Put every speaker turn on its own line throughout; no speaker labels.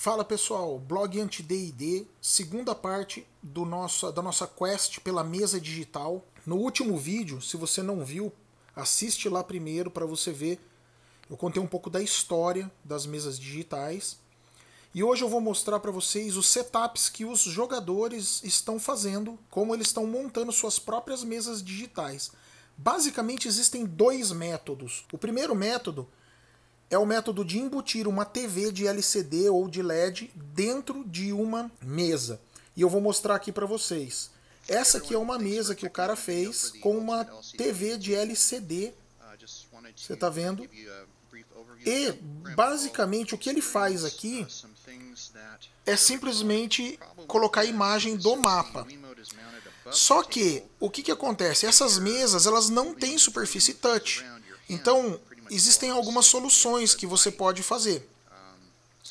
Fala pessoal, blog anti-DD, segunda parte do nosso, da nossa quest pela mesa digital. No último vídeo, se você não viu, assiste lá primeiro para você ver. Eu contei um pouco da história das mesas digitais. E hoje eu vou mostrar para vocês os setups que os jogadores estão fazendo, como eles estão montando suas próprias mesas digitais. Basicamente existem dois métodos. O primeiro método é o método de embutir uma TV de LCD ou de LED dentro de uma mesa. E eu vou mostrar aqui para vocês. Essa aqui é uma mesa que o cara fez com uma TV de LCD. Você está vendo? E, basicamente, o que ele faz aqui é simplesmente colocar a imagem do mapa. Só que, o que, que acontece? Essas mesas, elas não têm superfície touch. Então, existem algumas soluções que você pode fazer.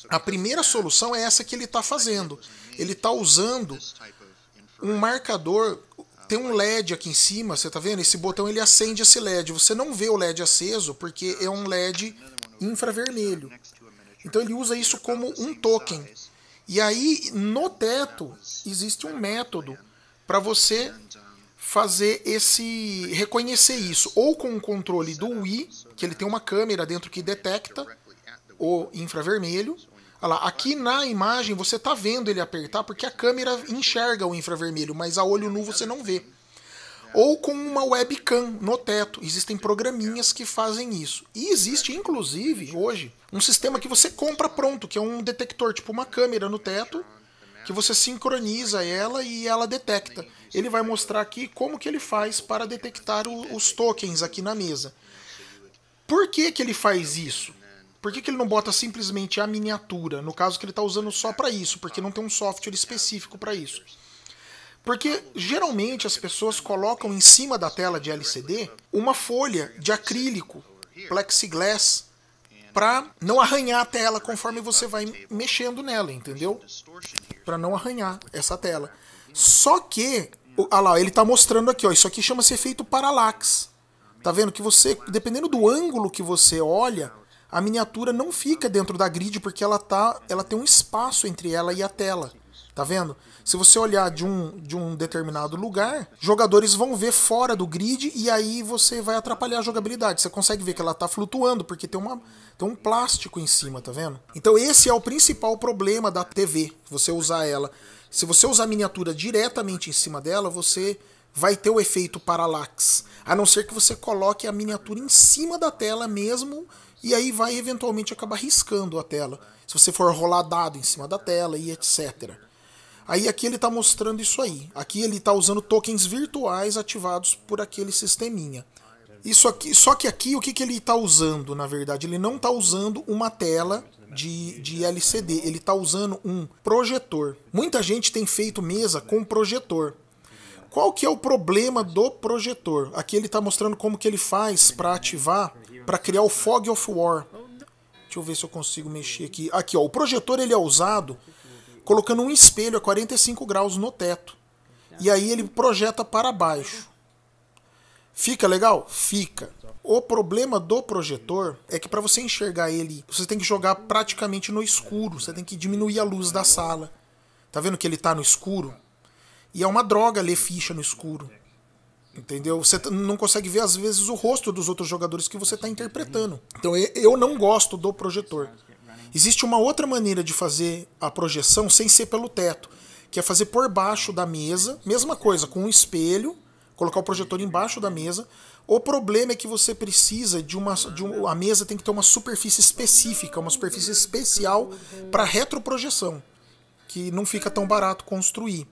A primeira solução é essa que ele está fazendo. Ele está usando um marcador, tem um LED aqui em cima, você está vendo? Esse botão ele acende esse LED. Você não vê o LED aceso porque é um LED infravermelho. Então ele usa isso como um token. E aí no teto existe um método para você fazer esse reconhecer isso ou com o controle do Wii, que ele tem uma câmera dentro que detecta o infravermelho. Olha lá, aqui na imagem você está vendo ele apertar porque a câmera enxerga o infravermelho, mas a olho nu você não vê. Ou com uma webcam no teto. Existem programinhas que fazem isso. E existe, inclusive, hoje, um sistema que você compra pronto, que é um detector, tipo uma câmera no teto, que você sincroniza ela e ela detecta. Ele vai mostrar aqui como que ele faz para detectar o, os tokens aqui na mesa. Por que, que ele faz isso? Por que, que ele não bota simplesmente a miniatura? No caso que ele está usando só para isso, porque não tem um software específico para isso. Porque geralmente as pessoas colocam em cima da tela de LCD uma folha de acrílico, plexiglass, para não arranhar a tela conforme você vai mexendo nela, entendeu? Para não arranhar essa tela. Só que, olha ah lá, ele está mostrando aqui, ó, isso aqui chama-se efeito parallax. Tá vendo que você, dependendo do ângulo que você olha, a miniatura não fica dentro da grid porque ela tá, ela tem um espaço entre ela e a tela. Tá vendo? Se você olhar de um, de um determinado lugar, jogadores vão ver fora do grid e aí você vai atrapalhar a jogabilidade. Você consegue ver que ela tá flutuando, porque tem, uma, tem um plástico em cima, tá vendo? Então esse é o principal problema da TV, você usar ela. Se você usar a miniatura diretamente em cima dela, você vai ter o efeito parallax. A não ser que você coloque a miniatura em cima da tela mesmo e aí vai eventualmente acabar riscando a tela. Se você for rolar dado em cima da tela e etc. Aí aqui ele está mostrando isso aí. Aqui ele está usando tokens virtuais ativados por aquele sisteminha. Isso aqui, só que aqui o que, que ele está usando, na verdade? Ele não está usando uma tela de, de LCD, ele está usando um projetor. Muita gente tem feito mesa com projetor. Qual que é o problema do projetor? Aqui ele está mostrando como que ele faz para ativar, para criar o Fog of War. Deixa eu ver se eu consigo mexer aqui. Aqui, ó, o projetor ele é usado colocando um espelho a 45 graus no teto. E aí ele projeta para baixo. Fica legal? Fica. O problema do projetor é que para você enxergar ele, você tem que jogar praticamente no escuro, você tem que diminuir a luz da sala. Tá vendo que ele tá no escuro? E é uma droga ler ficha no escuro. Entendeu? Você não consegue ver às vezes o rosto dos outros jogadores que você está interpretando. Então eu não gosto do projetor. Né? Existe uma outra maneira de fazer a projeção sem ser pelo teto, que é fazer por baixo da mesa, mesma coisa, com um espelho, colocar o projetor embaixo da mesa. O problema é que você precisa de uma. De um, a mesa tem que ter uma superfície específica, uma superfície especial para retroprojeção, que não fica tão barato construir.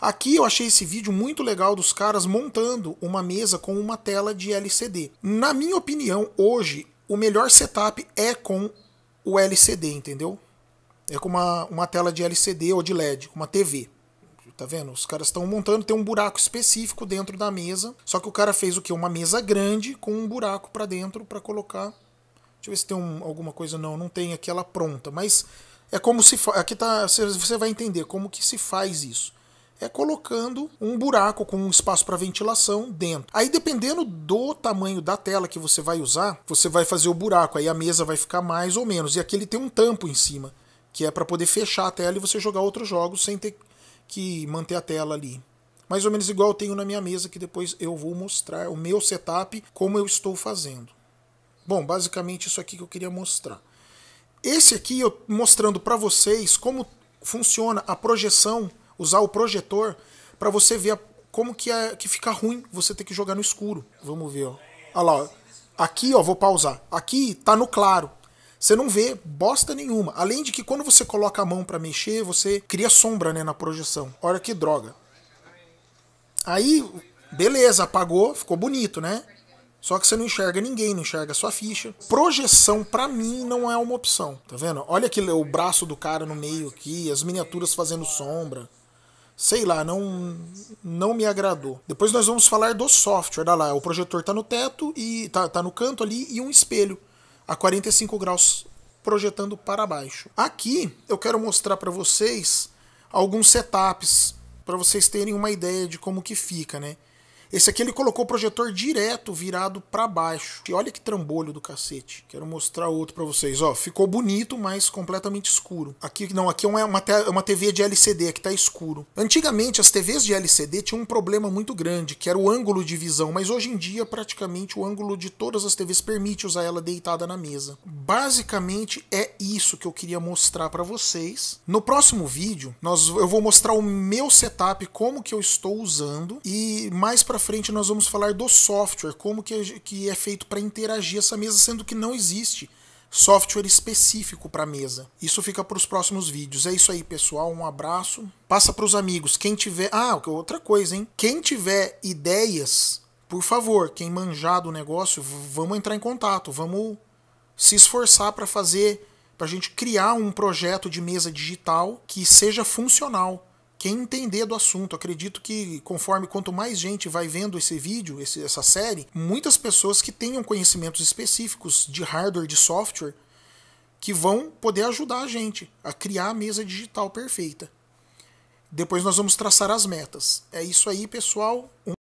Aqui eu achei esse vídeo muito legal dos caras montando uma mesa com uma tela de LCD. Na minha opinião, hoje, o melhor setup é com o LCD, entendeu? É como uma, uma tela de LCD ou de LED, uma TV. Tá vendo? Os caras estão montando, tem um buraco específico dentro da mesa. Só que o cara fez o quê? Uma mesa grande com um buraco para dentro para colocar. Deixa eu ver se tem um, alguma coisa. Não, não tem aquela pronta. Mas é como se. Aqui tá. Você vai entender como que se faz isso é colocando um buraco com um espaço para ventilação dentro. Aí dependendo do tamanho da tela que você vai usar, você vai fazer o buraco, aí a mesa vai ficar mais ou menos. E aqui ele tem um tampo em cima, que é para poder fechar a tela e você jogar outros jogos sem ter que manter a tela ali. Mais ou menos igual eu tenho na minha mesa, que depois eu vou mostrar o meu setup, como eu estou fazendo. Bom, basicamente isso aqui que eu queria mostrar. Esse aqui eu mostrando para vocês como funciona a projeção usar o projetor para você ver a, como que é que fica ruim você ter que jogar no escuro. Vamos ver, ó. Olha lá, ó. aqui, ó, vou pausar. Aqui tá no claro. Você não vê bosta nenhuma. Além de que quando você coloca a mão para mexer, você cria sombra, né, na projeção. Olha que droga. Aí, beleza, apagou, ficou bonito, né? Só que você não enxerga ninguém, não enxerga sua ficha. Projeção, para mim, não é uma opção. Tá vendo? Olha aqui o braço do cara no meio aqui, as miniaturas fazendo sombra sei lá, não, não me agradou. Depois nós vamos falar do software, olha lá, o projetor está no teto e tá, tá no canto ali e um espelho a 45 graus projetando para baixo. Aqui eu quero mostrar para vocês alguns setups para vocês terem uma ideia de como que fica, né? Esse aqui ele colocou o projetor direto virado para baixo. E olha que trambolho do cacete. Quero mostrar outro para vocês. Ó, ficou bonito, mas completamente escuro. Aqui não, aqui é uma, uma TV de LCD, aqui tá escuro. Antigamente as TVs de LCD tinham um problema muito grande, que era o ângulo de visão, mas hoje em dia praticamente o ângulo de todas as TVs permite usar ela deitada na mesa. Basicamente é isso que eu queria mostrar para vocês. No próximo vídeo, nós, eu vou mostrar o meu setup, como que eu estou usando e mais para para frente nós vamos falar do software, como que, que é feito para interagir essa mesa, sendo que não existe software específico para mesa. Isso fica para os próximos vídeos. É isso aí, pessoal. Um abraço. Passa para os amigos. Quem tiver... Ah, outra coisa, hein? Quem tiver ideias, por favor, quem manjar do negócio, vamos entrar em contato. Vamos se esforçar para fazer... Para a gente criar um projeto de mesa digital que seja funcional quem entender do assunto. Acredito que conforme quanto mais gente vai vendo esse vídeo, esse, essa série, muitas pessoas que tenham conhecimentos específicos de hardware, de software, que vão poder ajudar a gente a criar a mesa digital perfeita. Depois nós vamos traçar as metas. É isso aí, pessoal. Um